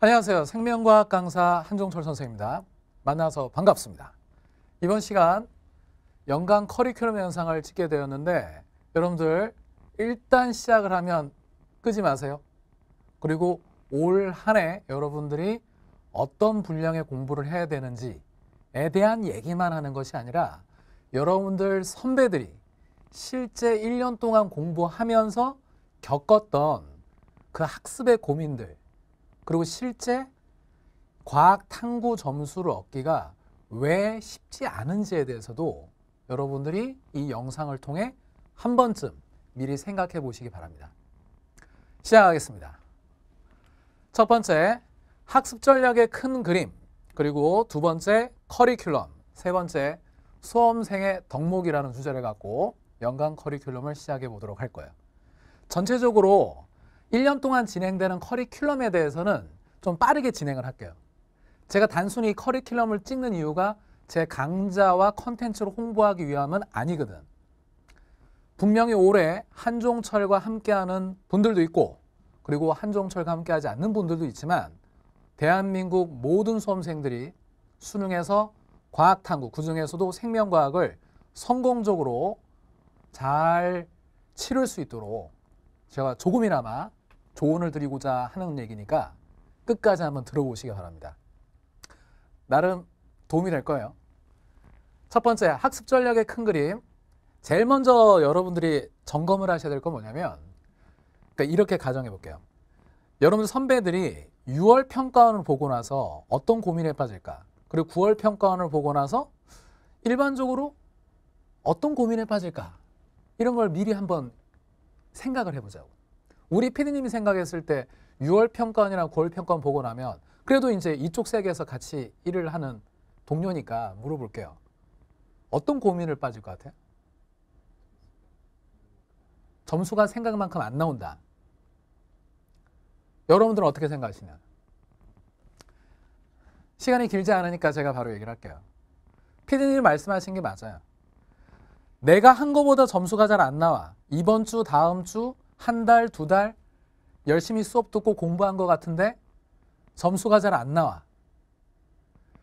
안녕하세요. 생명과학 강사 한종철 선생입니다. 만나서 반갑습니다. 이번 시간 연간 커리큘럼 영상을 찍게 되었는데 여러분들 일단 시작을 하면 끄지 마세요. 그리고 올 한 해 여러분들이 어떤 분량의 공부를 해야 되는지에 대한 얘기만 하는 것이 아니라 여러분들 선배들이 실제 1년 동안 공부하면서 겪었던 그 학습의 고민들 그리고 실제 과학 탐구 점수를 얻기가 왜 쉽지 않은지에 대해서도 여러분들이 이 영상을 통해 한 번쯤 미리 생각해 보시기 바랍니다. 시작하겠습니다. 첫 번째, 학습 전략의 큰 그림, 그리고 두 번째, 커리큘럼, 세 번째, 수험생의 덕목이라는 주제를 갖고 연간 커리큘럼을 시작해 보도록 할 거예요. 전체적으로 1년 동안 진행되는 커리큘럼에 대해서는 좀 빠르게 진행을 할게요. 제가 단순히 커리큘럼을 찍는 이유가 제 강좌와 컨텐츠를 홍보하기 위함은 아니거든. 분명히 올해 한종철과 함께하는 분들도 있고 그리고 한종철과 함께하지 않는 분들도 있지만 대한민국 모든 수험생들이 수능에서 과학탐구, 그 중에서도 생명과학을 성공적으로 잘 치를 수 있도록 제가 조금이나마 조언을 드리고자 하는 얘기니까 끝까지 한번 들어보시기 바랍니다. 나름 도움이 될 거예요. 첫 번째, 학습 전략의 큰 그림. 제일 먼저 여러분들이 점검을 하셔야 될 건 뭐냐면, 그러니까 이렇게 가정해 볼게요. 여러분들 선배들이 6월 평가원을 보고 나서 어떤 고민에 빠질까? 그리고 9월 평가원을 보고 나서 일반적으로 어떤 고민에 빠질까? 이런 걸 미리 한번 생각을 해보자고. 우리 피디님이 생각했을 때 6월 평가원이나 9월 평가원 보고 나면 그래도 이제 이쪽 세계에서 같이 일을 하는 동료니까 물어볼게요. 어떤 고민을 빠질 것 같아요? 점수가 생각만큼 안 나온다. 여러분들은 어떻게 생각하시냐? 시간이 길지 않으니까 제가 바로 얘기를 할게요. 피디님 이 말씀하신 게 맞아요. 내가 한 거보다 점수가 잘 안 나와. 이번 주, 다음 주, 한 달, 두 달 열심히 수업 듣고 공부한 것 같은데 점수가 잘 안 나와.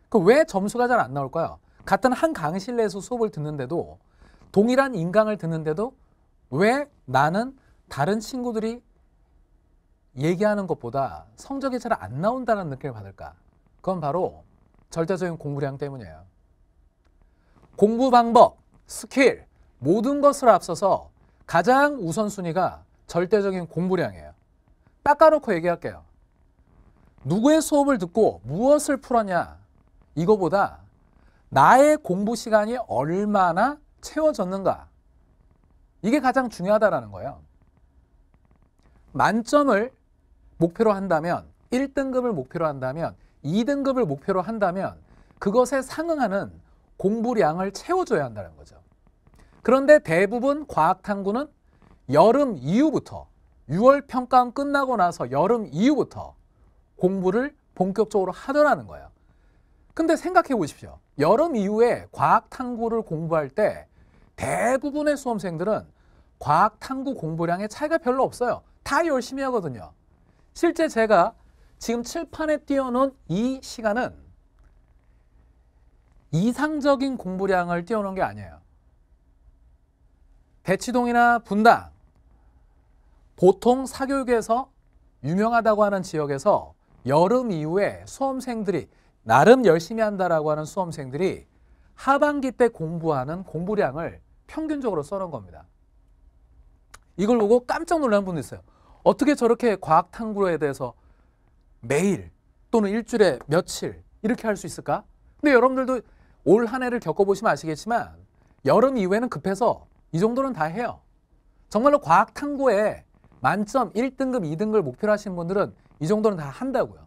그왜 점수가 잘 안 나올까요? 같은 한 강의실 내에서 수업을 듣는데도 동일한 인강을 듣는데도 왜 나는 다른 친구들이 얘기하는 것보다 성적이 잘 안 나온다는 느낌을 받을까? 그건 바로 절대적인 공부량 때문이에요. 공부 방법, 스킬, 모든 것을 앞서서 가장 우선순위가 절대적인 공부량이에요. 딱 까놓고 얘기할게요. 누구의 수업을 듣고 무엇을 풀었냐 이거보다 나의 공부 시간이 얼마나 채워졌는가 이게 가장 중요하다라는 거예요. 만점을 목표로 한다면 1등급을 목표로 한다면 2등급을 목표로 한다면 그것에 상응하는 공부량을 채워줘야 한다는 거죠. 그런데 대부분 과학탐구는 여름 이후부터 6월 평가원 끝나고 나서 여름 이후부터 공부를 본격적으로 하더라는 거예요. 근데 생각해 보십시오. 여름 이후에 과학 탐구를 공부할 때 대부분의 수험생들은 과학 탐구 공부량의 차이가 별로 없어요. 다 열심히 하거든요. 실제 제가 지금 칠판에 띄워놓은 이 시간은 이상적인 공부량을 띄워놓은 게 아니에요. 대치동이나 분당, 보통 사교육에서 유명하다고 하는 지역에서 여름 이후에 수험생들이 나름 열심히 한다라고 하는 수험생들이 하반기 때 공부하는 공부량을 평균적으로 써놓은 겁니다. 이걸 보고 깜짝 놀란 분도 있어요. 어떻게 저렇게 과학 탐구에 대해서 매일 또는 일주일에 며칠 이렇게 할 수 있을까? 근데 여러분들도 올 한 해를 겪어보시면 아시겠지만 여름 이후에는 급해서 이 정도는 다 해요. 정말로 과학 탐구에 만점 1등급, 2등급을 목표로 하시는 분들은 이 정도는 다 한다고요.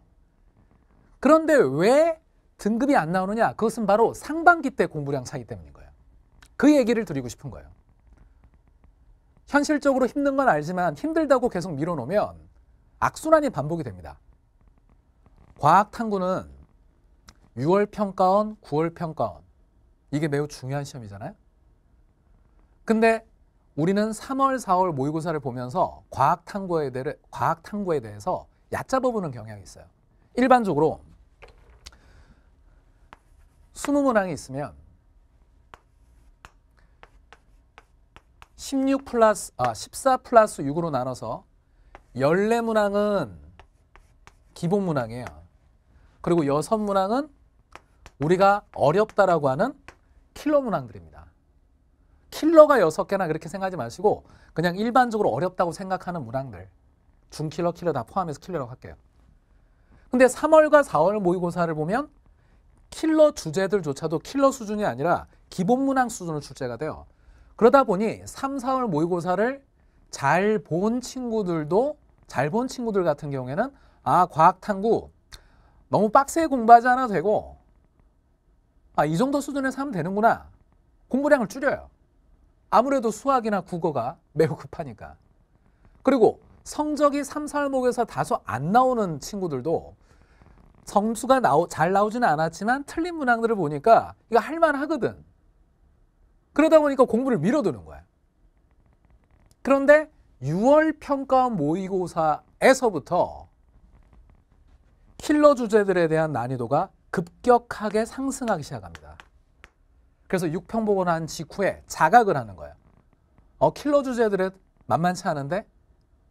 그런데 왜 등급이 안 나오느냐? 그것은 바로 상반기 때 공부량 차이 때문인 거예요. 그 얘기를 드리고 싶은 거예요. 현실적으로 힘든 건 알지만 힘들다고 계속 밀어놓으면 악순환이 반복이 됩니다. 과학 탐구는 6월 평가원, 9월 평가원 이게 매우 중요한 시험이잖아요. 근데 우리는 3월, 4월 모의고사를 보면서 과학 탐구에 대해 과학 탐구에 대해서 얕잡아 보는 경향이 있어요. 일반적으로 수능 문항이 있으면 16 플러스 아, 14 플러스 6으로 나눠서 열네 문항은 기본 문항이에요. 그리고 여 문항은 우리가 어렵다라고 하는 킬러 문항들입니다. 킬러가 여섯 개나 그렇게 생각하지 마시고 그냥 일반적으로 어렵다고 생각하는 문항들 중킬러, 킬러 다 포함해서 킬러라고 할게요. 근데 3월과 4월 모의고사를 보면 킬러 주제들조차도 킬러 수준이 아니라 기본 문항 수준으로 출제가 돼요. 그러다 보니 3, 4월 모의고사를 잘 본 친구들도 잘 본 친구들 같은 경우에는 아 과학탐구 너무 빡세게 공부하지 않아도 되고 아 이 정도 수준에서 하면 되는구나 공부량을 줄여요. 아무래도 수학이나 국어가 매우 급하니까. 그리고 성적이 3, 4목에서 다소 안 나오는 친구들도 점수가 나오, 잘 나오지는 않았지만 틀린 문항들을 보니까 이거 할만하거든. 그러다 보니까 공부를 밀어두는 거야. 그런데 6월 평가 모의고사에서부터 킬러 주제들에 대한 난이도가 급격하게 상승하기 시작합니다. 그래서 육평복을 한 직후에 자각을 하는 거야. 어, 킬러 주제들은 만만치 않은데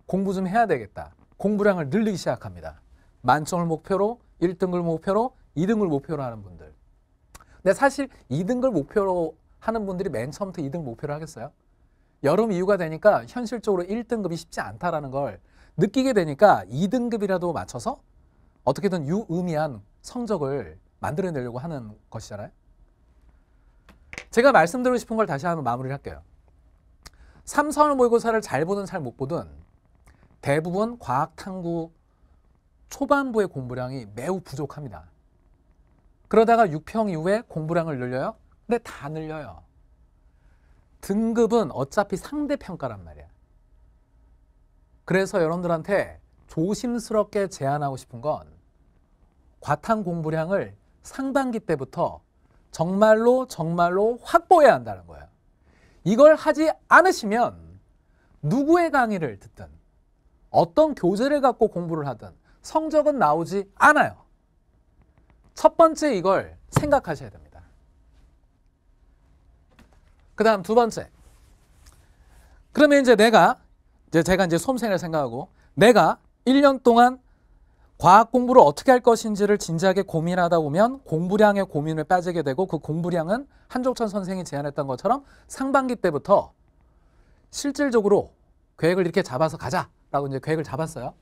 공부 좀 해야 되겠다. 공부량을 늘리기 시작합니다. 만점을 목표로, 1등을 목표로, 2등을 목표로 하는 분들. 근데 사실 2등을 목표로 하는 분들이 맨 처음부터 2등 목표를 하겠어요? 여름 이유가 되니까 현실적으로 1등급이 쉽지 않다라는 걸 느끼게 되니까 2등급이라도 맞춰서 어떻게든 유의미한 성적을 만들어내려고 하는 것이잖아요. 제가 말씀드리고 싶은 걸 다시 한번 마무리를 할게요. 3, 4 모의고사를 잘 보든 잘 못 보든 대부분 과학탐구 초반부의 공부량이 매우 부족합니다. 그러다가 6평 이후에 공부량을 늘려요? 근데 다 늘려요. 등급은 어차피 상대평가란 말이야. 그래서 여러분들한테 조심스럽게 제안하고 싶은 건 과탐 공부량을 상반기 때부터 정말로 정말로 확보해야 한다는 거예요. 이걸 하지 않으시면 누구의 강의를 듣든 어떤 교재를 갖고 공부를 하든 성적은 나오지 않아요. 첫 번째 이걸 생각하셔야 됩니다. 그 다음 두 번째. 그러면 이제 내가, 이제 제가 이제 수험생을 생각하고 내가 1년 동안 과학 공부를 어떻게 할 것인지를 진지하게 고민하다 보면 공부량의 고민을 빠지게 되고 그 공부량은 한종천 선생이 제안했던 것처럼 상반기 때부터 실질적으로 계획을 이렇게 잡아서 가자라고 이제 계획을 잡았어요.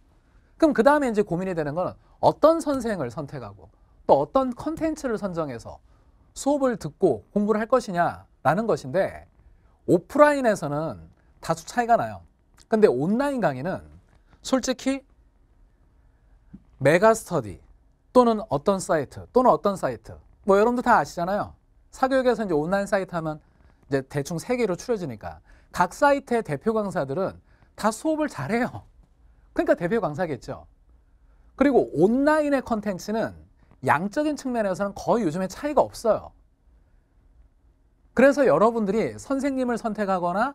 그럼 그 다음에 이제 고민이 되는 건 어떤 선생을 선택하고 또 어떤 컨텐츠를 선정해서 수업을 듣고 공부를 할 것이냐라는 것인데 오프라인에서는 다수 차이가 나요. 근데 온라인 강의는 솔직히 메가스터디 또는 어떤 사이트 또는 어떤 사이트 뭐 여러분도 다 아시잖아요. 사교육에서 이제 온라인 사이트 하면 이제 대충 세 개로 추려지니까 각 사이트의 대표 강사들은 다 수업을 잘해요. 그러니까 대표 강사겠죠. 그리고 온라인의 컨텐츠는 양적인 측면에서는 거의 요즘에 차이가 없어요. 그래서 여러분들이 선생님을 선택하거나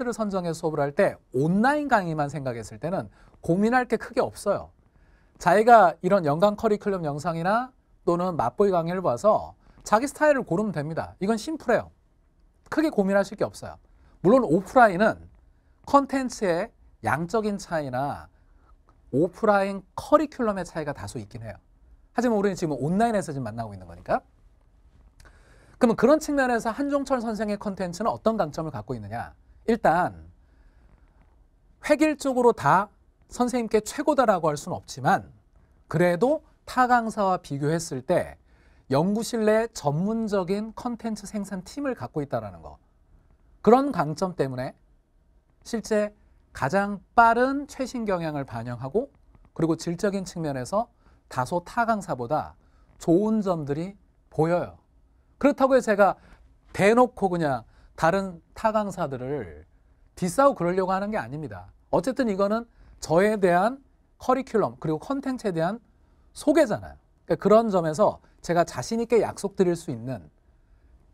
컨텐츠를 선정해 서 수업을 할 때 온라인 강의만 생각했을 때는 고민할 게 크게 없어요. 자기가 이런 연간 커리큘럼 영상이나 또는 맛보기 강의를 봐서 자기 스타일을 고르면 됩니다. 이건 심플해요. 크게 고민하실 게 없어요. 물론 오프라인은 컨텐츠의 양적인 차이나 오프라인 커리큘럼의 차이가 다소 있긴 해요. 하지만 우리는 지금 온라인에서 지금 만나고 있는 거니까. 그러면 그런 측면에서 한종철 선생의 컨텐츠는 어떤 강점을 갖고 있느냐? 일단 획일적으로 다 선생님께 최고다라고 할 수는 없지만 그래도 타 강사와 비교했을 때 연구실 내 전문적인 컨텐츠 생산 팀을 갖고 있다라는 거. 그런 강점 때문에 실제 가장 빠른 최신 경향을 반영하고 그리고 질적인 측면에서 다소 타 강사보다 좋은 점들이 보여요. 그렇다고 해서 제가 대놓고 그냥 다른 타 강사들을 뒤싸우고 그러려고 하는 게 아닙니다. 어쨌든 이거는 저에 대한 커리큘럼 그리고 컨텐츠에 대한 소개잖아요. 그러니까 그런 점에서 제가 자신 있게 약속드릴 수 있는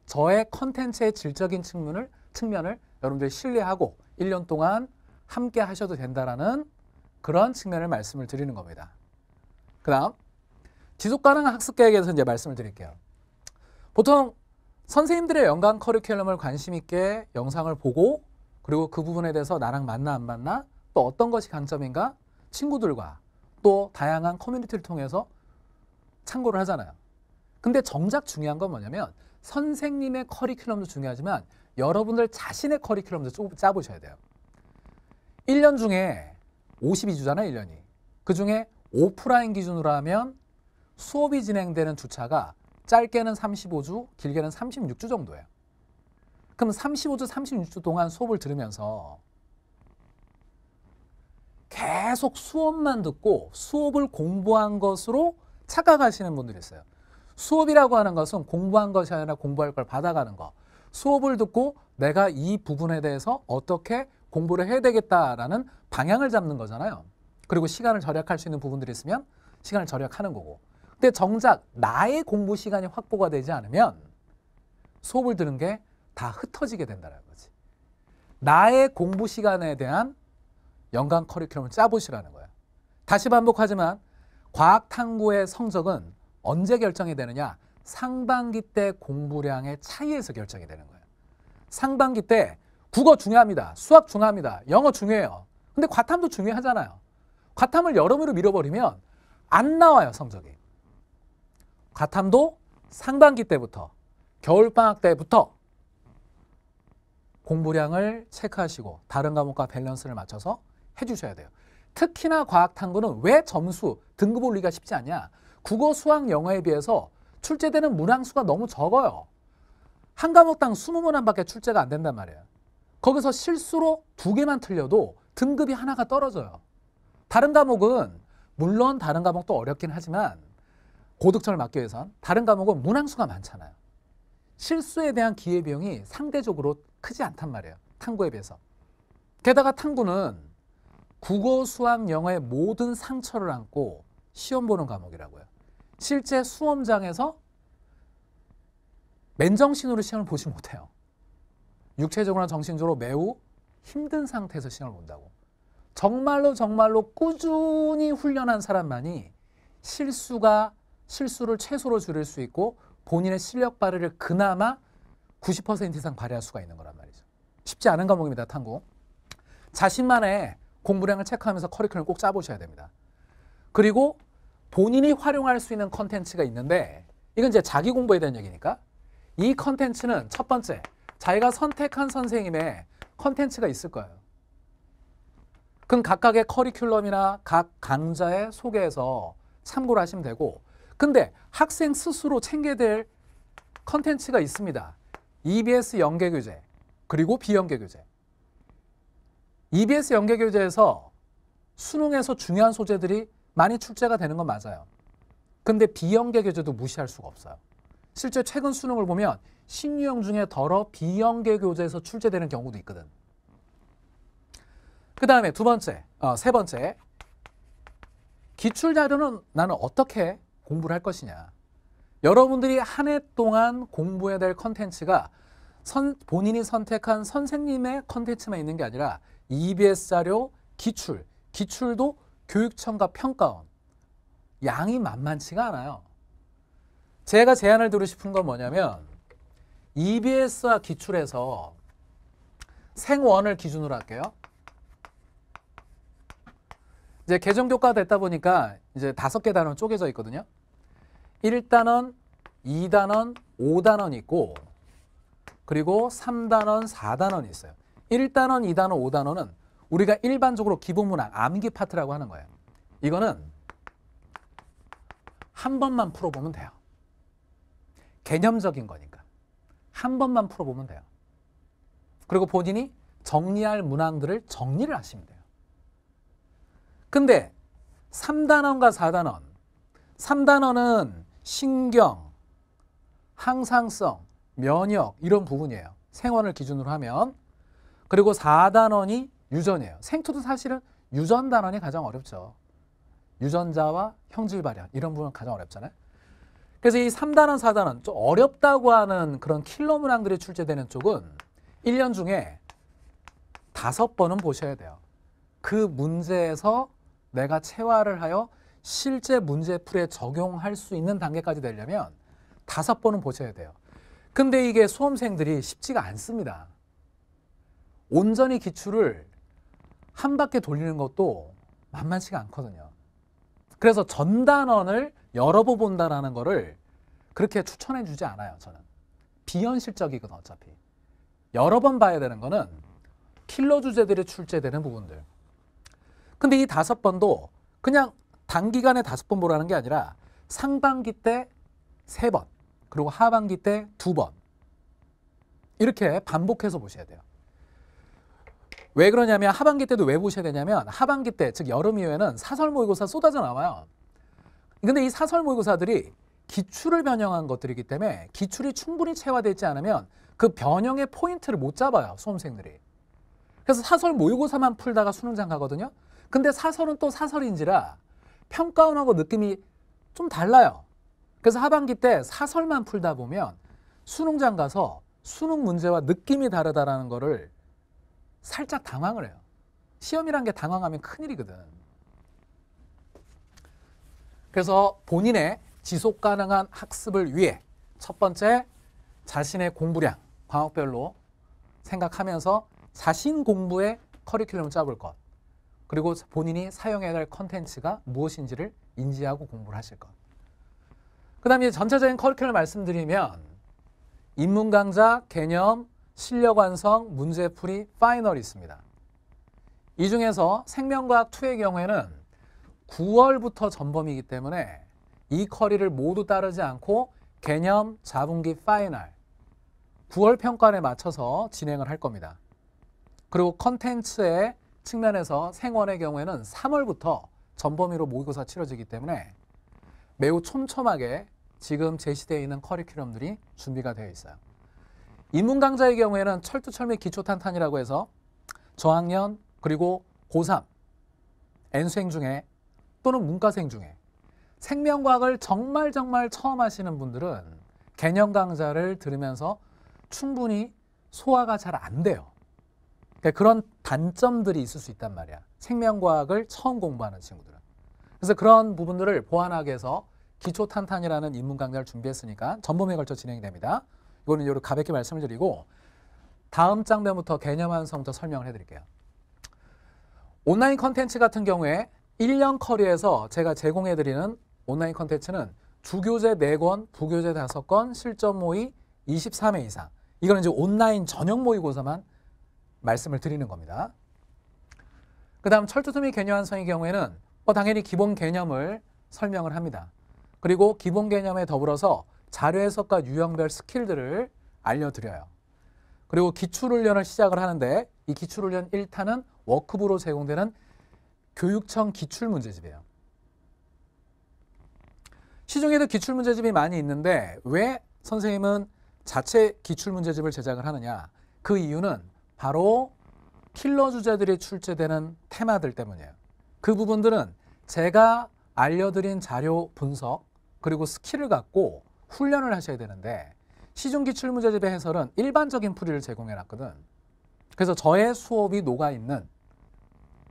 저의 컨텐츠의 질적인 측면을 측면을 여러분들이 신뢰하고 1년 동안 함께 하셔도 된다라는 그런 측면을 말씀을 드리는 겁니다. 그다음 지속 가능한 학습 계획에 서 이제 말씀을 드릴게요. 보통 선생님들의 연간 커리큘럼을 관심 있게 영상을 보고 그리고 그 부분에 대해서 나랑 맞나 안 맞나 또 어떤 것이 강점인가 친구들과 또 다양한 커뮤니티를 통해서 참고를 하잖아요. 근데 정작 중요한 건 뭐냐면 선생님의 커리큘럼도 중요하지만 여러분들 자신의 커리큘럼도 짜보셔야 돼요. 1년 중에 52주잖아요, 1년이. 그 중에 오프라인 기준으로 하면 수업이 진행되는 주차가 짧게는 35주, 길게는 36주 정도예요. 그럼 35주, 36주 동안 수업을 들으면서 계속 수업만 듣고 수업을 공부한 것으로 착각하시는 분들이 있어요. 수업이라고 하는 것은 공부한 것이 아니라 공부할 걸 받아가는 거. 수업을 듣고 내가 이 부분에 대해서 어떻게 공부를 해야 되겠다라는 방향을 잡는 거잖아요. 그리고 시간을 절약할 수 있는 부분들이 있으면 시간을 절약하는 거고. 근데 정작 나의 공부 시간이 확보가 되지 않으면 수업을 들은 게다 흩어지게 된다는 거지. 나의 공부 시간에 대한 연간 커리큘럼을 짜보시라는 거예요. 다시 반복하지만 과학 탐구의 성적은 언제 결정이 되느냐? 상반기 때 공부량의 차이에서 결정이 되는 거예요. 상반기 때 국어 중요합니다. 수학 중요합니다. 영어 중요해요. 근데 과탐도 중요하잖아요. 과탐을 여름으로 밀어버리면 안 나와요, 성적이. 과탐도 상반기 때부터 겨울방학 때부터 공부량을 체크하시고 다른 과목과 밸런스를 맞춰서 해주셔야 돼요. 특히나 과학탐구는 왜 점수, 등급 올리기가 쉽지 않냐. 국어, 수학, 영어에 비해서 출제되는 문항수가 너무 적어요. 한 과목당 20문항밖에 출제가 안 된단 말이에요. 거기서 실수로 두 개만 틀려도 등급이 하나가 떨어져요. 다른 과목은 물론 다른 과목도 어렵긴 하지만 고득점을 막기 위해선 다른 과목은 문항수가 많잖아요. 실수에 대한 기회비용이 상대적으로 크지 않단 말이에요. 탐구에 비해서. 게다가 탐구는 국어, 수학, 영어의 모든 상처를 안고 시험 보는 과목이라고요. 실제 수험장에서 맨정신으로 시험을 보지 못해요. 육체적으로나 정신적으로 매우 힘든 상태에서 시험을 본다고. 정말로 정말로 꾸준히 훈련한 사람만이 실수가 실수를 최소로 줄일 수 있고 본인의 실력 발휘를 그나마 90% 이상 발휘할 수가 있는 거란 말이죠. 쉽지 않은 과목입니다. 탐구. 자신만의 공부량을 체크하면서 커리큘럼 꼭 짜보셔야 됩니다. 그리고 본인이 활용할 수 있는 컨텐츠가 있는데 이건 이제 자기 공부에 대한 얘기니까 이 컨텐츠는 첫 번째 자기가 선택한 선생님의 컨텐츠가 있을 거예요. 그럼 각각의 커리큘럼이나 각강좌에소개해서 참고를 하시면 되고 근데 학생 스스로 챙겨야 될 컨텐츠가 있습니다. EBS 연계 교재 그리고 비연계 교재 EBS 연계교재에서 수능에서 중요한 소재들이 많이 출제가 되는 건 맞아요. 근데 비연계 교재도 무시할 수가 없어요. 실제 최근 수능을 보면 신유형 중에 덜어 비연계 교재에서 출제되는 경우도 있거든. 그 다음에 두 번째, 어, 세 번째 기출 자료는 나는 어떻게 공부를 할 것이냐. 여러분들이 한 해 동안 공부해야 될 컨텐츠가 선, 본인이 선택한 선생님의 컨텐츠만 있는 게 아니라 EBS 자료, 기출, 기출도 교육청과 평가원 양이 만만치가 않아요. 제가 제안을 드리고 싶은 건 뭐냐면 EBS와 기출에서 생원을 기준으로 할게요. 이제 개정 교과 됐다 보니까 이제 다섯 개 단원 쪼개져 있거든요. 1단원, 2단원, 5단원 있고 그리고 3단원, 4단원이 있어요. 1단원, 2단원, 5단원은 우리가 일반적으로 기본문항 암기 파트라고 하는 거예요. 이거는 한 번만 풀어보면 돼요. 개념적인 거니까. 한 번만 풀어보면 돼요. 그리고 본인이 정리할 문항들을 정리를 하시면 돼요. 근데 3단원과 4단원. 3단원은 신경, 항상성, 면역 이런 부분이에요. 생원을 기준으로 하면 그리고 4단원이 유전이에요. 생토도 사실은 유전 단원이 가장 어렵죠. 유전자와 형질 발현 이런 부분은 가장 어렵잖아요. 그래서 이 3단원, 4단원 좀 어렵다고 하는 그런 킬러 문항들이 출제되는 쪽은 1년 중에 다 번은 보셔야 돼요. 그 문제에서 내가 체화를 하여 실제 문제풀에 적용할 수 있는 단계까지 되려면 다 번은 보셔야 돼요. 근데 이게 수험생들이 쉽지가 않습니다. 온전히 기출을 한 바퀴 돌리는 것도 만만치가 않거든요. 그래서 전단원을 열어보 본다라는 거를 그렇게 추천해 주지 않아요, 저는. 비현실적이거든, 어차피. 여러 번 봐야 되는 거는 킬러 주제들이 출제되는 부분들. 근데 이 다섯 번도 그냥 단기간에 다섯 번 보라는 게 아니라 상반기 때 세 번, 그리고 하반기 때 두 번. 이렇게 반복해서 보셔야 돼요. 왜 그러냐면 하반기 때도 왜 보셔야 되냐면 하반기 때, 즉 여름 이후에는 사설 모의고사 쏟아져 나와요. 근데 이 사설 모의고사들이 기출을 변형한 것들이기 때문에 기출이 충분히 체화되지 않으면 그 변형의 포인트를 못 잡아요, 수험생들이. 그래서 사설 모의고사만 풀다가 수능장 가거든요. 근데 사설은 또 사설인지라 평가원하고 느낌이 좀 달라요. 그래서 하반기 때 사설만 풀다 보면 수능장 가서 수능 문제와 느낌이 다르다라는 거를 살짝 당황을 해요. 시험이란 게 당황하면 큰일이거든. 그래서 본인의 지속 가능한 학습을 위해 첫 번째 자신의 공부량, 과목별로 생각하면서 자신 공부의 커리큘럼을 짜볼 것. 그리고 본인이 사용해야 될 컨텐츠가 무엇인지를 인지하고 공부를 하실 것. 그 다음에 전체적인 커리큘럼 을 말씀드리면 인문강좌, 개념, 실력 완성, 문제풀이, 파이널이 있습니다. 이 중에서 생명과학 2의 경우에는 9월부터 전범이기 때문에 이 커리를 모두 따르지 않고 개념, 자분기, 파이널 9월 평가에 맞춰서 진행을 할 겁니다. 그리고 컨텐츠의 측면에서 생원의 경우에는 3월부터 전범위로 모의고사 치러지기 때문에 매우 촘촘하게 지금 제시되어 있는 커리큘럼들이 준비가 되어 있어요. 인문강좌의 경우에는 철두철미 기초탄탄이라고 해서 저학년 그리고 고3 n 수생 중에 또는 문과생 중에 생명과학을 정말 정말 처음 하시는 분들은 개념 강좌를 들으면서 충분히 소화가 잘 안 돼요. 그러니까 그런 단점들이 있을 수 있단 말이야. 생명과학을 처음 공부하는 친구들은. 그래서 그런 부분들을 보완하기 위해서 기초탄탄이라는 인문 강좌를 준비했으니까 전범에 걸쳐 진행이 됩니다. 이거는 요게 가볍게 말씀을 드리고 다음 장면부터 개념 완성부터 설명을 해드릴게요. 온라인 컨텐츠 같은 경우에 1년 커리에서 제가 제공해드리는 온라인 컨텐츠는 주교재 4권, 부교재 5권, 실전 모의 23회 이상. 이거는 이제 온라인 전용 모의고사만 말씀을 드리는 겁니다. 그 다음 철두툼이 개념 완성의 경우에는 뭐 당연히 기본 개념을 설명을 합니다. 그리고 기본 개념에 더불어서 자료 해석과 유형별 스킬들을 알려드려요. 그리고 기출훈련을 시작을 하는데 이 기출훈련 1탄은 워크부로 제공되는 교육청 기출문제집이에요. 시중에도 기출문제집이 많이 있는데 왜 선생님은 자체 기출문제집을 제작을 하느냐 그 이유는 바로 킬러 주제들이 출제되는 테마들 때문이에요. 그 부분들은 제가 알려드린 자료 분석 그리고 스킬을 갖고 훈련을 하셔야 되는데 시중기 출문제집의 해설은 일반적인 풀이를 제공해 놨거든. 그래서 저의 수업이 녹아있는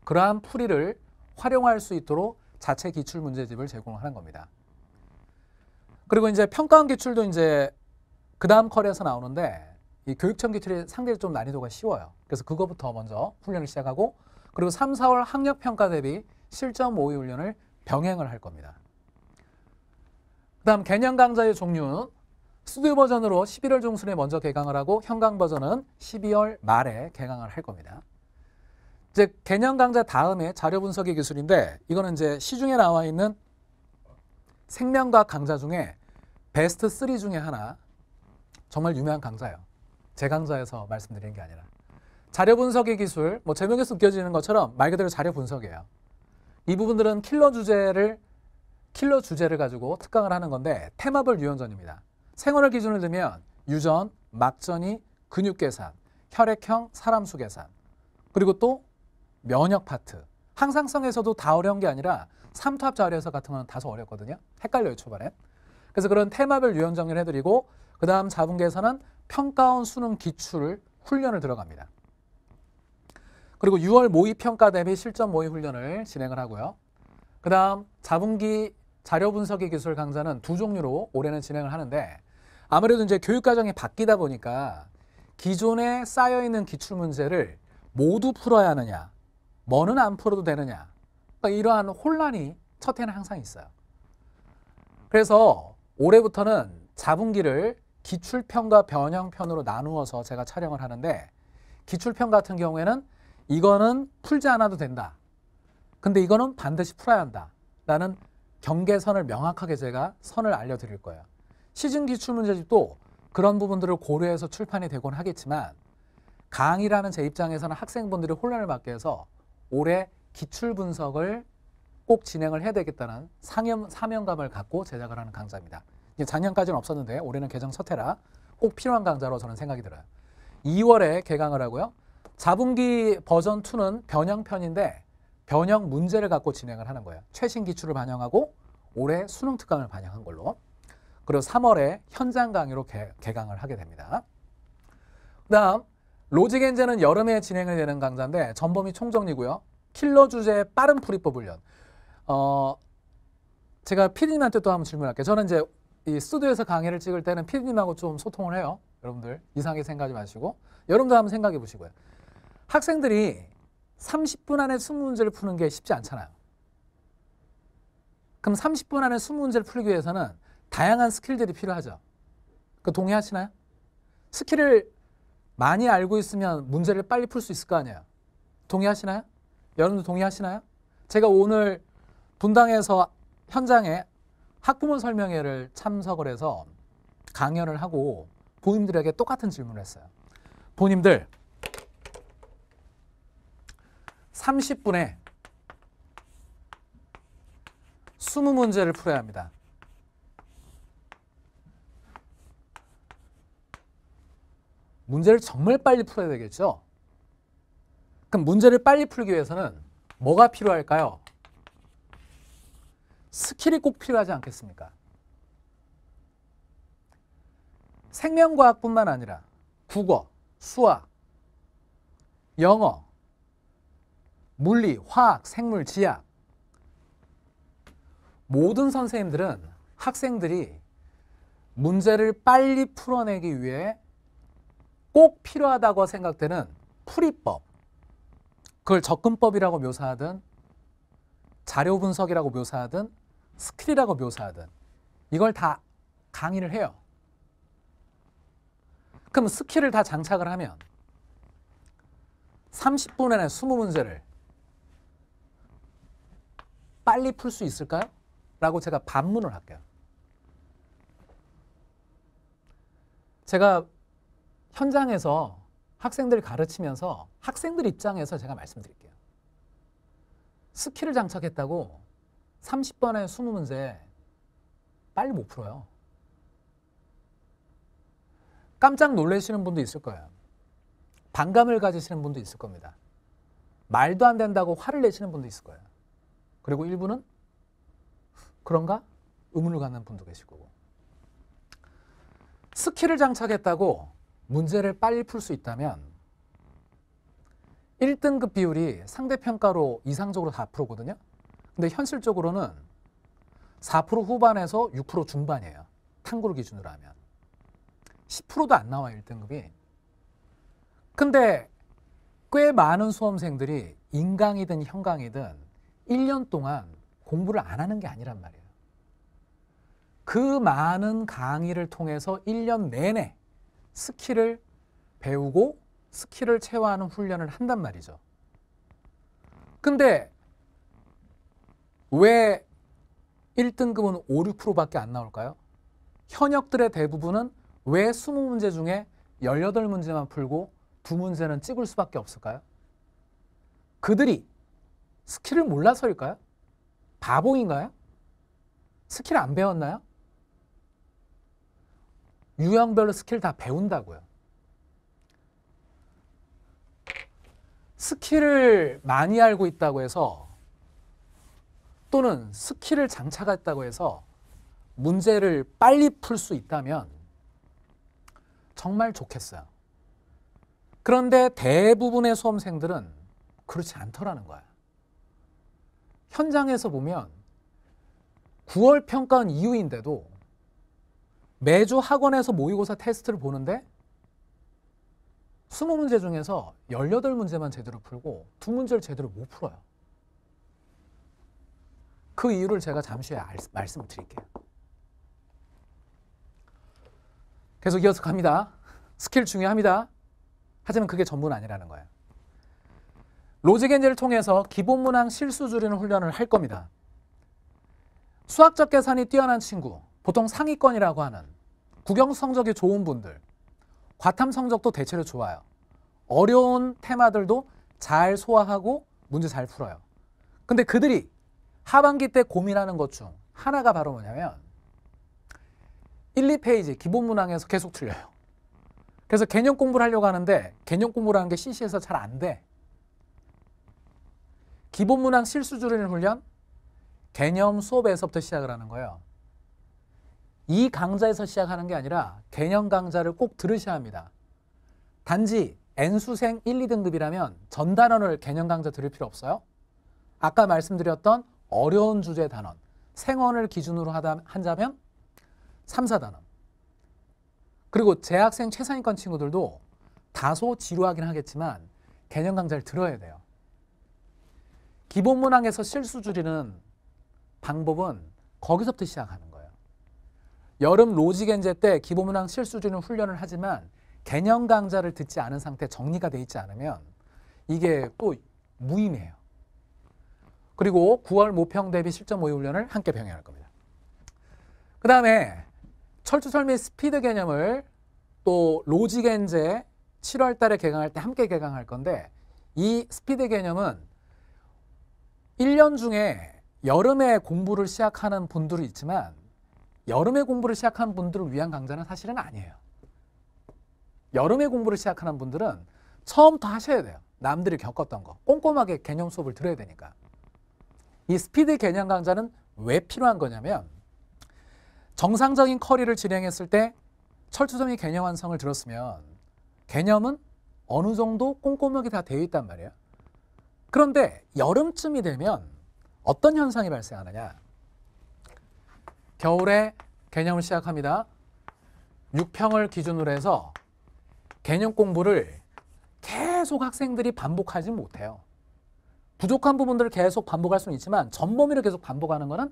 그러한 풀이를 활용할 수 있도록 자체 기출 문제집을 제공하는 겁니다. 그리고 이제 평가원 기출도 이제 그 다음 커리에서 나오는데 이 교육청 기출이 상당히 좀 난이도가 쉬워요. 그래서 그거부터 먼저 훈련을 시작하고 그리고 3, 4월 학력 평가 대비 실전 모의 훈련을 병행을 할 겁니다. 그 다음 개념 강좌의 종류는 스튜디오 버전으로 11월 중순에 먼저 개강을 하고 현강 버전은 12월 말에 개강을 할 겁니다. 이제 개념 강좌 다음에 자료 분석의 기술인데 이거는 이제 시중에 나와 있는 생명과학 강좌 중에 베스트 3 중에 하나 정말 유명한 강좌예요. 제 강좌에서 말씀드리는 게 아니라 자료 분석의 기술 뭐 제목에서 느껴지는 것처럼 말 그대로 자료 분석이에요. 이 부분들은 킬러 주제를 킬러 주제를 가지고 특강을 하는 건데 테마별 유연전입니다. 생활을 기준으로 들면 유전, 막전이, 근육 계산, 혈액형, 사람수 계산, 그리고 또 면역 파트. 항상성에서도 다 어려운 게 아니라 삼투압 자리에서 같은 건 다소 어렵거든요. 헷갈려요, 초반에. 그래서 그런 테마별 유형 정리를 해드리고 그 다음 자분계에서는 평가원 수능 기출 훈련을 들어갑니다. 그리고 6월 모의평가 대비 실전 모의 훈련을 진행을 하고요. 그 다음 자분기 자료 분석의 기술 강좌는 두 종류로 올해는 진행을 하는데 아무래도 이제 교육 과정이 바뀌다 보니까 기존에 쌓여 있는 기출 문제를 모두 풀어야 하느냐, 뭐는 안 풀어도 되느냐, 그러니까 이러한 혼란이 첫 해는 항상 있어요. 그래서 올해부터는 자분기를 기출편과 변형편으로 나누어서 제가 촬영을 하는데 기출편 같은 경우에는 이거는 풀지 않아도 된다. 근데 이거는 반드시 풀어야 한다. 라는 경계선을 명확하게 제가 선을 알려드릴 거예요. 시즌기 출문제집도 그런 부분들을 고려해서 출판이 되곤 하겠지만 강의라는 제 입장에서는 학생분들이 혼란을 막게 해서 올해 기출 분석을 꼭 진행을 해야 되겠다는 상염, 사명감을 갖고 제작을 하는 강좌입니다. 이제 작년까지는 없었는데 올해는 개정 첫해라 꼭 필요한 강좌로 저는 생각이 들어요. 2월에 개강을 하고요. 자분기 버전 2는 변형편인데 변형 문제를 갖고 진행을 하는 거예요. 최신 기출을 반영하고 올해 수능 특강을 반영한 걸로. 그리고 3월에 현장 강의로 개, 강을 하게 됩니다. 그 다음 로직 엔제는 여름에 진행이 되는 강좌인데 전범위 총정리고요. 킬러 주제의 빠른 풀이법 훈련. 어, 제가 피디님한테 또 한번 질문할게요. 저는 이제 이 스튜디오에서 강의를 찍을 때는 피디님하고 좀 소통을 해요. 여러분들 이상하게 생각하지 마시고 여러분도 한번 생각해 보시고요. 학생들이 30분 안에 20문제를 푸는 게 쉽지 않잖아요. 그럼 30분 안에 20문제를 풀기 위해서는 다양한 스킬들이 필요하죠. 그 동의하시나요? 스킬을 많이 알고 있으면 문제를 빨리 풀 수 있을 거 아니에요. 동의하시나요? 여러분도 동의하시나요? 제가 오늘 분당에서 현장에 학부모 설명회를 참석을 해서 강연을 하고 부모님들에게 똑같은 질문을 했어요. 부모님들 30분에 20문제를 풀어야 합니다. 문제를 정말 빨리 풀어야 되겠죠? 그럼 문제를 빨리 풀기 위해서는 뭐가 필요할까요? 스킬이 꼭 필요하지 않겠습니까? 생명과학뿐만 아니라 국어, 수학, 영어, 물리, 화학, 생물, 지학 모든 선생님들은 학생들이 문제를 빨리 풀어내기 위해 꼭 필요하다고 생각되는 풀이법 그걸 접근법이라고 묘사하든 자료 분석이라고 묘사하든 스킬이라고 묘사하든 이걸 다 강의를 해요. 그럼 스킬을 다 장착을 하면 30분 안에 20문제를 빨리 풀 수 있을까요? 라고 제가 반문을 할게요. 제가 현장에서 학생들을 가르치면서 학생들 입장에서 제가 말씀드릴게요. 스킬을 장착했다고 30번의 20문제 빨리 못 풀어요. 깜짝 놀라시는 분도 있을 거예요. 반감을 가지시는 분도 있을 겁니다. 말도 안 된다고 화를 내시는 분도 있을 거예요. 그리고 일부는 그런가? 의문을 갖는 분도 계실 거고. 스킬을 장착했다고 문제를 빨리 풀 수 있다면 1등급 비율이 상대평가로 이상적으로 4%거든요. 근데 현실적으로는 4% 후반에서 6% 중반이에요. 탐구를 기준으로 하면. 10%도 안 나와요, 1등급이. 근데 꽤 많은 수험생들이 인강이든 형강이든 1년 동안 공부를 안 하는 게 아니란 말이에요. 그 많은 강의를 통해서 1년 내내 스킬을 배우고 스킬을 체화하는 훈련을 한단 말이죠. 근데 왜 1등급은 5, 6%밖에 안 나올까요? 현역들의 대부분은 왜 20문제 중에 18문제만 풀고 두 문제는 찍을 수밖에 없을까요? 그들이 스킬을 몰라서일까요? 바보인가요? 스킬 안 배웠나요? 유형별로 스킬 다 배운다고요. 스킬을 많이 알고 있다고 해서 또는 스킬을 장착했다고 해서 문제를 빨리 풀 수 있다면 정말 좋겠어요. 그런데 대부분의 수험생들은 그렇지 않더라는 거야. 현장에서 보면 9월 평가원 이후인데도 매주 학원에서 모의고사 테스트를 보는데 20문제 중에서 18문제만 제대로 풀고 두 문제를 제대로 못 풀어요. 그 이유를 제가 잠시 후에 말씀을 드릴게요. 계속 이어서 갑니다. 스킬 중요합니다. 하지만 그게 전부는 아니라는 거예요. 로직엔지를 통해서 기본 문항 실수 줄이는 훈련을 할 겁니다. 수학적 계산이 뛰어난 친구, 보통 상위권이라고 하는 국영 성적이 좋은 분들, 과탐 성적도 대체로 좋아요. 어려운 테마들도 잘 소화하고 문제 잘 풀어요. 근데 그들이 하반기 때 고민하는 것 중 하나가 바로 뭐냐면 1, 2페이지 기본 문항에서 계속 틀려요. 그래서 개념 공부를 하려고 하는데 개념 공부라는 게 CC에서 잘 안 돼. 기본문항 실수줄이는 훈련 개념 수업에서부터 시작을 하는 거예요. 이 강좌에서 시작하는 게 아니라 개념 강좌를 꼭 들으셔야 합니다. 단지 N수생 1, 2등급이라면 전 단원을 개념 강좌 들을 필요 없어요. 아까 말씀드렸던 어려운 주제 단원, 생원을 기준으로 한다면 3, 4단원. 그리고 재학생 최상위권 친구들도 다소 지루하긴 하겠지만 개념 강좌를 들어야 돼요. 기본 문항에서 실수 줄이는 방법은 거기서부터 시작하는 거예요. 여름 로직 엔제 때 기본 문항 실수 줄이는 훈련을 하지만 개념 강좌를 듣지 않은 상태 정리가 돼 있지 않으면 이게 또 무의미해요. 그리고 9월 모평 대비 실전 모의 훈련을 함께 병행할 겁니다. 그 다음에 철주 설미 스피드 개념을 또 로직 엔제 7월 달에 개강할 때 함께 개강할 건데 이 스피드 개념은 1년 중에 여름에 공부를 시작하는 분들이 있지만 여름에 공부를 시작한 분들을 위한 강좌는 사실은 아니에요. 여름에 공부를 시작하는 분들은 처음부터 하셔야 돼요. 남들이 겪었던 거. 꼼꼼하게 개념 수업을 들어야 되니까. 이 스피드 개념 강좌는 왜 필요한 거냐면 정상적인 커리를 진행했을 때 철투성이 개념 완성을 들었으면 개념은 어느 정도 꼼꼼하게 다 되어 있단 말이에요. 그런데 여름쯤이 되면 어떤 현상이 발생하느냐? 겨울에 개념을 시작합니다. 6평을 기준으로 해서 개념 공부를 계속 학생들이 반복하지 못해요. 부족한 부분들을 계속 반복할 수는 있지만 전 범위를 계속 반복하는 것은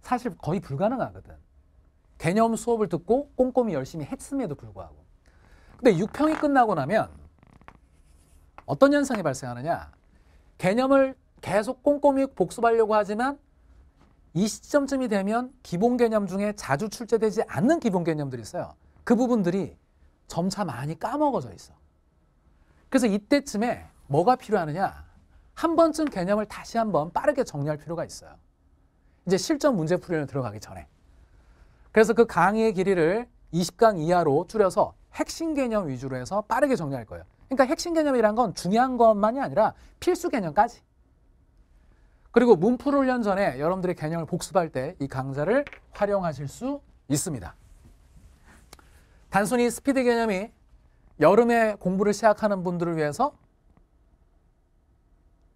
사실 거의 불가능하거든. 개념 수업을 듣고 꼼꼼히 열심히 했음에도 불구하고. 근데 6평이 끝나고 나면 어떤 현상이 발생하느냐? 개념을 계속 꼼꼼히 복습하려고 하지만 이 시점쯤이 되면 기본 개념 중에 자주 출제되지 않는 기본 개념들이 있어요. 그 부분들이 점차 많이 까먹어져 있어. 그래서 이때쯤에 뭐가 필요하느냐? 한 번쯤 개념을 다시 한 번 빠르게 정리할 필요가 있어요. 이제 실전 문제 풀이를 들어가기 전에. 그래서 그 강의의 길이를 20강 이하로 줄여서 핵심 개념 위주로 해서 빠르게 정리할 거예요. 그러니까 핵심 개념이란 건 중요한 것만이 아니라 필수 개념까지. 그리고 문풀 훈련 전에 여러분들이 개념을 복습할 때 이 강좌를 활용하실 수 있습니다. 단순히 스피드 개념이 여름에 공부를 시작하는 분들을 위해서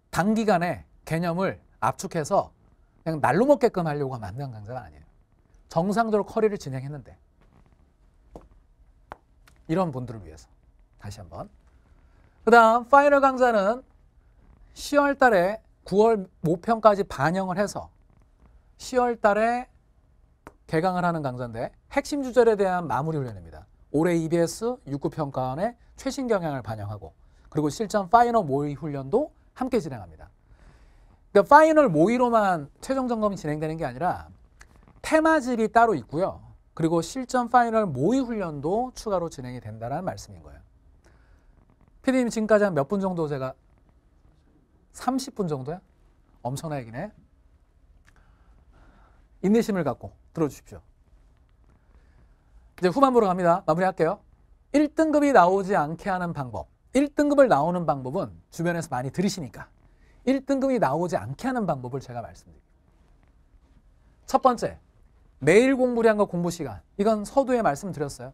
단기간에 개념을 압축해서 그냥 날로 먹게끔 하려고 만든 강좌가 아니에요. 정상적으로 커리를 진행했는데 이런 분들을 위해서 다시 한번 그 다음 파이널 강좌는 10월 달에 9월 모평까지 반영을 해서 10월 달에 개강을 하는 강좌인데 핵심 주제에 대한 마무리 훈련입니다. 올해 EBS 육구평가원의 최신 경향을 반영하고 그리고 실전 파이널 모의 훈련도 함께 진행합니다. 그러니까 파이널 모의로만 최종 점검이 진행되는 게 아니라 테마집이 따로 있고요. 그리고 실전 파이널 모의 훈련도 추가로 진행이 된다는 말씀인 거예요. 피디님 지금까지 한 몇 분 정도 제가 30분 정도야? 엄청나 얘기네. 인내심을 갖고 들어주십시오. 이제 후반부로 갑니다. 마무리할게요. 1등급이 나오지 않게 하는 방법. 1등급을 나오는 방법은 주변에서 많이 들으시니까 1등급이 나오지 않게 하는 방법을 제가 말씀드립니다. 첫 번째, 매일 공부량과 공부 시간. 이건 서두에 말씀드렸어요.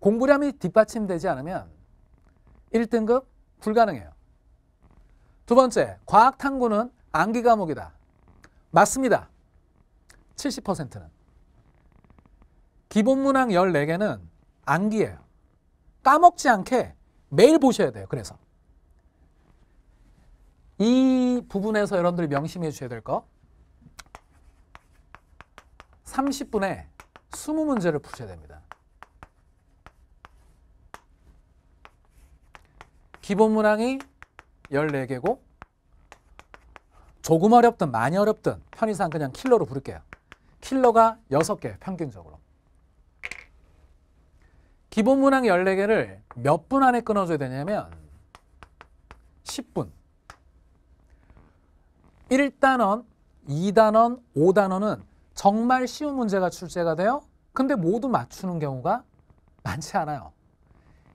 공부량이 뒷받침되지 않으면 1등급 불가능해요. 두 번째, 과학탐구는 암기 과목이다. 맞습니다. 70%는. 기본문항 14개는 암기예요. 까먹지 않게 매일 보셔야 돼요. 그래서. 이 부분에서 여러분들이 명심해 주셔야 될 거. 30분에 20문제를 푸셔야 됩니다. 기본 문항이 14개고 조금 어렵든 많이 어렵든 편의상 그냥 킬러로 부를게요. 킬러가 6개 평균적으로. 기본 문항 14개를 몇 분 안에 끊어줘야 되냐면 10분. 1단원, 2단원, 5단원은 정말 쉬운 문제가 출제가 돼요. 근데 모두 맞추는 경우가 많지 않아요.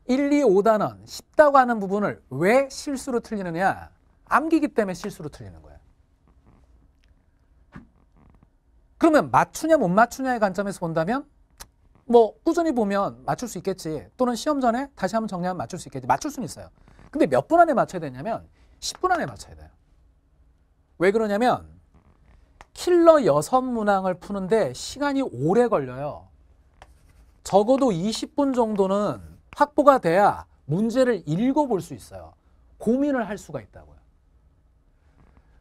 1, 2, 5단원 쉽다고 하는 부분을 왜 실수로 틀리느냐? 암기기 때문에 실수로 틀리는 거예요. 그러면 맞추냐 못 맞추냐의 관점에서 본다면 뭐 꾸준히 보면 맞출 수 있겠지 또는 시험 전에 다시 한번 정리하면 맞출 수 있겠지 맞출 수는 있어요. 근데 몇 분 안에 맞춰야 되냐면 10분 안에 맞춰야 돼요. 왜 그러냐면 킬러 여섯 문항을 푸는데 시간이 오래 걸려요. 적어도 20분 정도는 확보가 돼야 문제를 읽어볼 수 있어요. 고민을 할 수가 있다고요.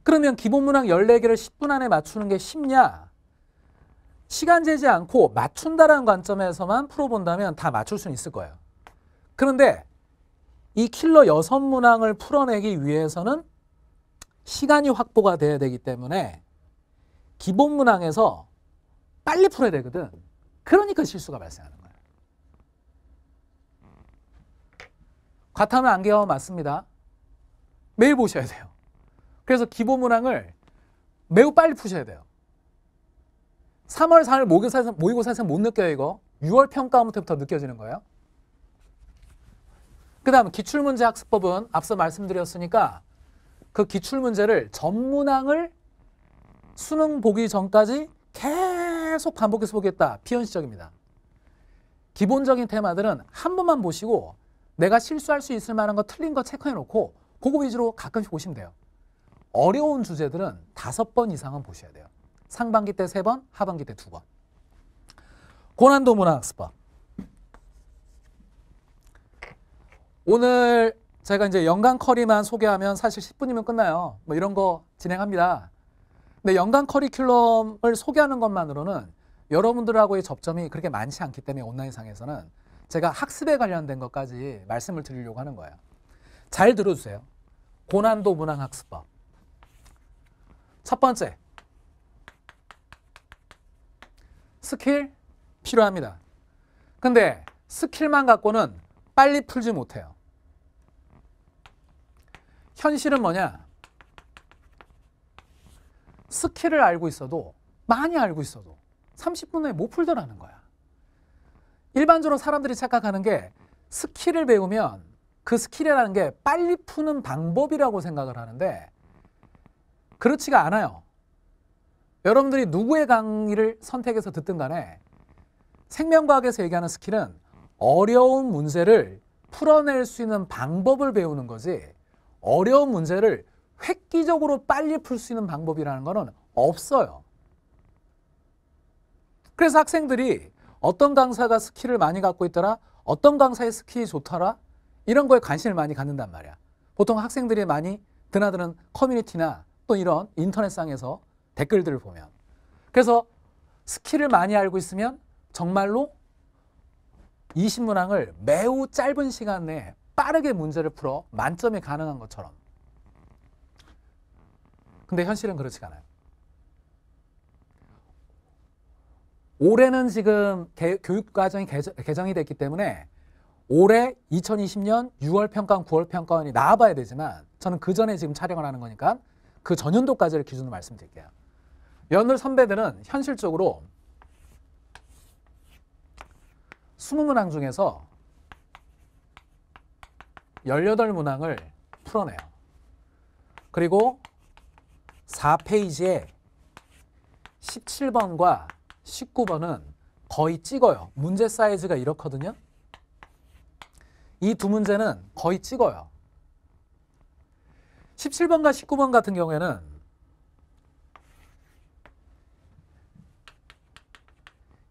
그러면 기본문항 14개를 10분 안에 맞추는 게 쉽냐? 시간 재지 않고 맞춘다라는 관점에서만 풀어본다면 다 맞출 수는 있을 거예요. 그런데 이 킬러 여 문항을 풀어내기 위해서는 시간이 확보가 돼야 되기 때문에 기본 문항에서 빨리 풀어야 되거든. 그러니까 실수가 발생하는 거야. 과탐은 안개와 맞습니다. 매일 보셔야 돼요. 그래서 기본 문항을 매우 빨리 푸셔야 돼요. 3월 4일 모의고사에서, 모의고사에서 못 느껴요, 이거. 6월 평가부터 느껴지는 거예요. 그 다음 기출문제 학습법은 앞서 말씀드렸으니까 그 기출문제를 전문항을 수능 보기 전까지 계속 반복해서 보겠다. 비현실적입니다. 기본적인 테마들은 한 번만 보시고 내가 실수할 수 있을 만한 거 틀린 거 체크해 놓고 그거 위주로 가끔씩 보시면 돼요. 어려운 주제들은 다섯 번 이상은 보셔야 돼요. 상반기 때 세 번, 하반기 때 두 번. 고난도 문화학습법. 오늘 제가 이제 연간 커리만 소개하면 사실 10분이면 끝나요. 뭐 이런 거 진행합니다. 근데 연간 커리큘럼을 소개하는 것만으로는 여러분들하고의 접점이 그렇게 많지 않기 때문에 온라인상에서는 제가 학습에 관련된 것까지 말씀을 드리려고 하는 거예요. 잘 들어주세요. 고난도 문항학습법. 첫 번째, 스킬 필요합니다. 근데 스킬만 갖고는 빨리 풀지 못해요. 현실은 뭐냐? 스킬을 알고 있어도 많이 알고 있어도 30분 후에 못 풀더라는 거야. 일반적으로 사람들이 착각하는 게 스킬을 배우면 그 스킬이라는 게 빨리 푸는 방법이라고 생각을 하는데 그렇지가 않아요. 여러분들이 누구의 강의를 선택해서 듣든 간에 생명과학에서 얘기하는 스킬은 어려운 문제를 풀어낼 수 있는 방법을 배우는 거지 어려운 문제를 획기적으로 빨리 풀 수 있는 방법이라는 것은 없어요. 그래서 학생들이 어떤 강사가 스키를 많이 갖고 있더라? 어떤 강사의 스키 좋더라? 이런 거에 관심을 많이 갖는단 말이야. 보통 학생들이 많이 드나드는 커뮤니티나 또 이런 인터넷상에서 댓글들을 보면. 그래서 스키를 많이 알고 있으면 정말로 이 신문항을 매우 짧은 시간 내에 빠르게 문제를 풀어 만점이 가능한 것처럼. 근데 현실은 그렇지가 않아요. 올해는 지금 개, 교육과정이 개정, 개정이 됐기 때문에 올해 2020년 6월 평가원, 9월 평가원이 나와봐야 되지만 저는 그 전에 지금 촬영을 하는 거니까 그 전년도까지를 기준으로 말씀드릴게요. 연울 선배들은 현실적으로 20문항 중에서 18문항을 풀어내요. 그리고 4페이지에 17번과 19번은 거의 찍어요. 문제 사이즈가 이렇거든요. 이 두 문제는 거의 찍어요. 17번과 19번 같은 경우에는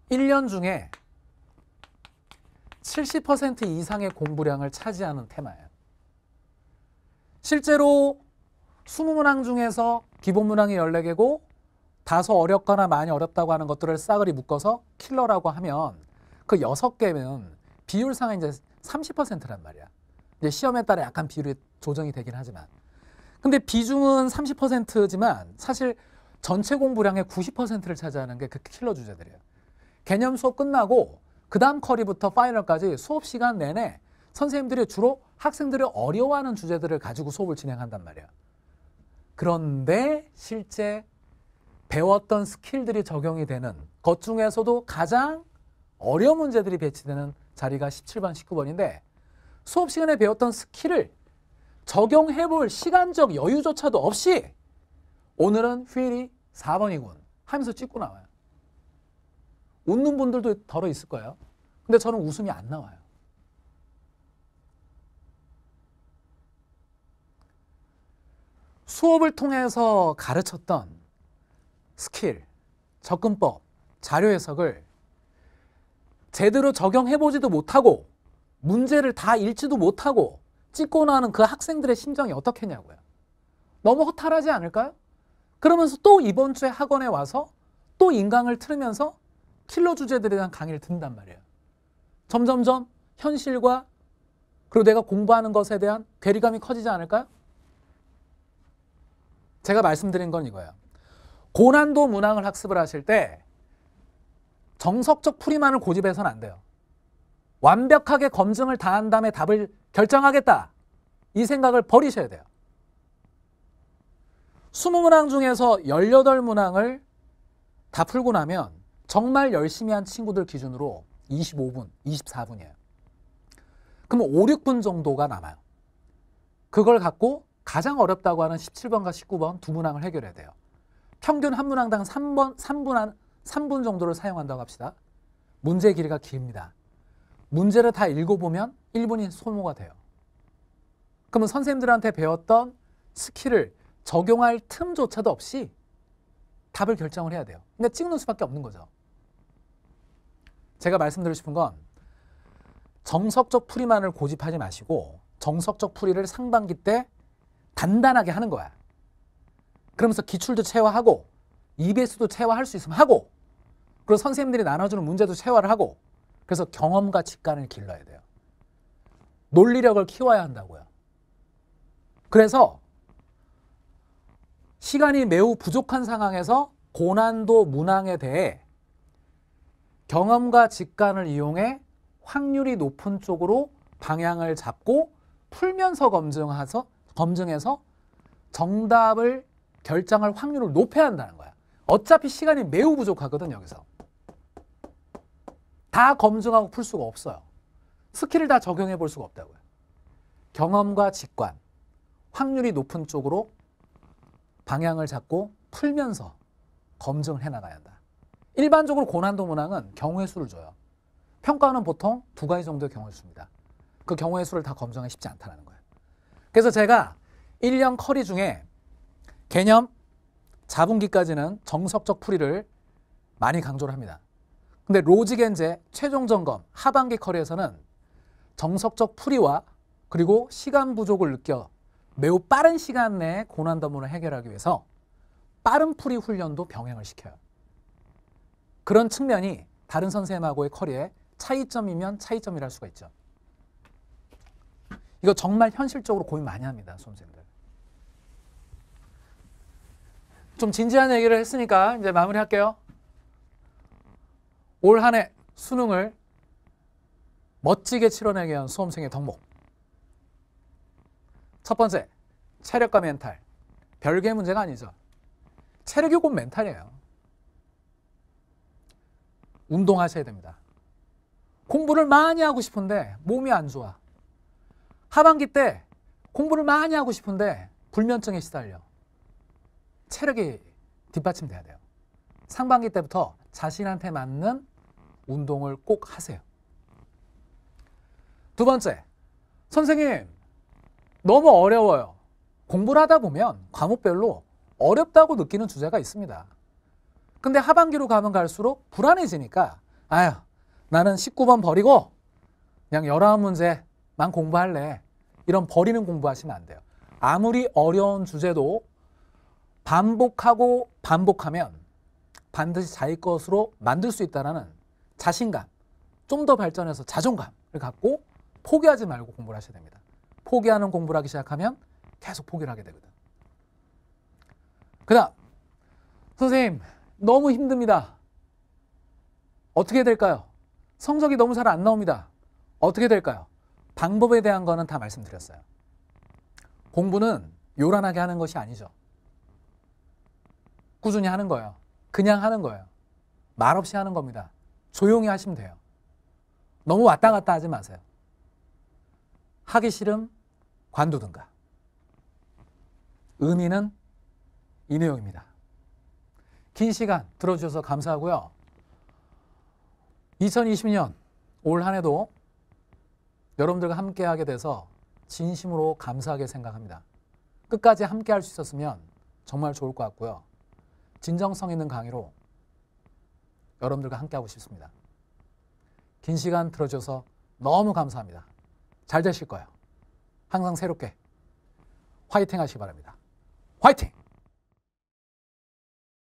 일년 중에 70% 이상의 공부량을 차지하는 테마예요. 실제로 20문항 중에서 기본문항이 14개고 다소 어렵거나 많이 어렵다고 하는 것들을 싸그리 묶어서 킬러라고 하면 그 여섯 개는 비율상은 이제 30%란 말이야. 이제 시험에 따라 약간 비율이 조정이 되긴 하지만. 근데 비중은 30%지만 사실 전체 공부량의 90%를 차지하는 게 그 킬러 주제들이에요. 개념 수업 끝나고 그 다음 커리부터 파이널까지 수업 시간 내내 선생님들이 주로 학생들이 어려워하는 주제들을 가지고 수업을 진행한단 말이야. 그런데 실제 배웠던 스킬들이 적용이 되는 것 중에서도 가장 어려운 문제들이 배치되는 자리가 17번, 19번인데 수업 시간에 배웠던 스킬을 적용해 볼 시간적 여유조차도 없이 오늘은 휴일이 4번이군 하면서 찍고 나와요. 웃는 분들도 덜어 있을 거예요. 근데 저는 웃음이 안 나와요. 수업을 통해서 가르쳤던 스킬, 접근법, 자료 해석을 제대로 적용해보지도 못하고 문제를 다 읽지도 못하고 찍고 나는 그 학생들의 심정이 어떻겠냐고요. 너무 허탈하지 않을까요? 그러면서 또 이번 주에 학원에 와서 또 인강을 틀으면서 킬러 주제들에 대한 강의를 듣는단 말이에요. 점점점 현실과 그리고 내가 공부하는 것에 대한 괴리감이 커지지 않을까요? 제가 말씀드린 건 이거예요. 고난도 문항을 학습을 하실 때 정석적 풀이만을 고집해서는 안 돼요. 완벽하게 검증을 다 한 다음에 답을 결정하겠다. 이 생각을 버리셔야 돼요. 20문항 중에서 18문항을 다 풀고 나면 정말 열심히 한 친구들 기준으로 25분, 24분이에요. 그럼 5, 6분 정도가 남아요. 그걸 갖고 가장 어렵다고 하는 17번과 19번 두 문항을 해결해야 돼요. 평균 한 문항당 3번, 3분, 한, 3분 정도를 사용한다고 합시다. 문제 길이가 길니다 문제를 다 읽어보면 1분이 소모가 돼요. 그러면 선생님들한테 배웠던 스킬을 적용할 틈조차도 없이 답을 결정을 해야 돼요. 근데 찍는 수밖에 없는 거죠. 제가 말씀드리고 싶은 건 정석적 풀이만을 고집하지 마시고 정석적 풀이를 상반기 때 단단하게 하는 거야. 그러면서 기출도 채화하고 EBS도 채화할수 있으면 하고 그리고 선생님들이 나눠주는 문제도 채화를 하고 그래서 경험과 직관을 길러야 돼요. 논리력을 키워야 한다고요. 그래서 시간이 매우 부족한 상황에서 고난도 문항에 대해 경험과 직관을 이용해 확률이 높은 쪽으로 방향을 잡고 풀면서 검증해서 정답을 결정할 확률을 높여야 한다는 거야. 어차피 시간이 매우 부족하거든 여기서. 다 검증하고 풀 수가 없어요. 스킬을 다 적용해 볼 수가 없다고요. 경험과 직관, 확률이 높은 쪽으로 방향을 잡고 풀면서 검증을 해나가야 한다. 일반적으로 고난도 문항은 경우의 수를 줘요. 평가는 보통 두 가지 정도의 경우의 수입니다. 그 경우의 수를 다 검증하기 쉽지 않다는 거예요. 그래서 제가 1년 커리 중에 개념, 자분기까지는 정석적 풀이를 많이 강조를 합니다. 근데 로직엔제 최종 점검 하반기 커리에서는 정석적 풀이와 그리고 시간 부족을 느껴 매우 빠른 시간 내에 고난 더문을 해결하기 위해서 빠른 풀이 훈련도 병행을 시켜요. 그런 측면이 다른 선생님하고의 커리의 차이점이면 차이점이랄 수가 있죠. 이거 정말 현실적으로 고민 많이 합니다. 수생들 좀 진지한 얘기를 했으니까 이제 마무리할게요. 올 한 해 수능을 멋지게 치러내기 위한 수험생의 덕목. 첫 번째, 체력과 멘탈. 별개 문제가 아니죠. 체력이 곧 멘탈이에요. 운동하셔야 됩니다. 공부를 많이 하고 싶은데 몸이 안 좋아. 하반기 때 공부를 많이 하고 싶은데 불면증에 시달려. 체력이 뒷받침돼야 돼요. 상반기 때부터 자신한테 맞는 운동을 꼭 하세요. 두 번째, 선생님, 너무 어려워요. 공부를 하다 보면 과목별로 어렵다고 느끼는 주제가 있습니다. 근데 하반기로 가면 갈수록 불안해지니까, 아유, 나는 19번 버리고 그냥 11문제만 공부할래. 이런 버리는 공부하시면 안 돼요. 아무리 어려운 주제도 반복하고 반복하면 반드시 자기 것으로 만들 수 있다라는 자신감, 좀 더 발전해서 자존감을 갖고 포기하지 말고 공부를 하셔야 됩니다. 포기하는 공부를 하기 시작하면 계속 포기를 하게 되거든. 그 다음, 선생님, 너무 힘듭니다. 어떻게 될까요? 성적이 너무 잘 안 나옵니다. 어떻게 될까요? 방법에 대한 거는 다 말씀드렸어요. 공부는 요란하게 하는 것이 아니죠. 꾸준히 하는 거예요. 그냥 하는 거예요. 말 없이 하는 겁니다. 조용히 하시면 돼요. 너무 왔다 갔다 하지 마세요. 하기 싫음 관두든가. 의미는 이 내용입니다. 긴 시간 들어주셔서 감사하고요. 2020년 올 한 해도 여러분들과 함께 하게 돼서 진심으로 감사하게 생각합니다. 끝까지 함께 할 수 있었으면 정말 좋을 것 같고요. 진정성 있는 강의로 여러분들과 함께하고 싶습니다. 긴 시간 들어줘서 너무 감사합니다. 잘 되실 거예요. 항상 새롭게 화이팅 하시기 바랍니다. 화이팅!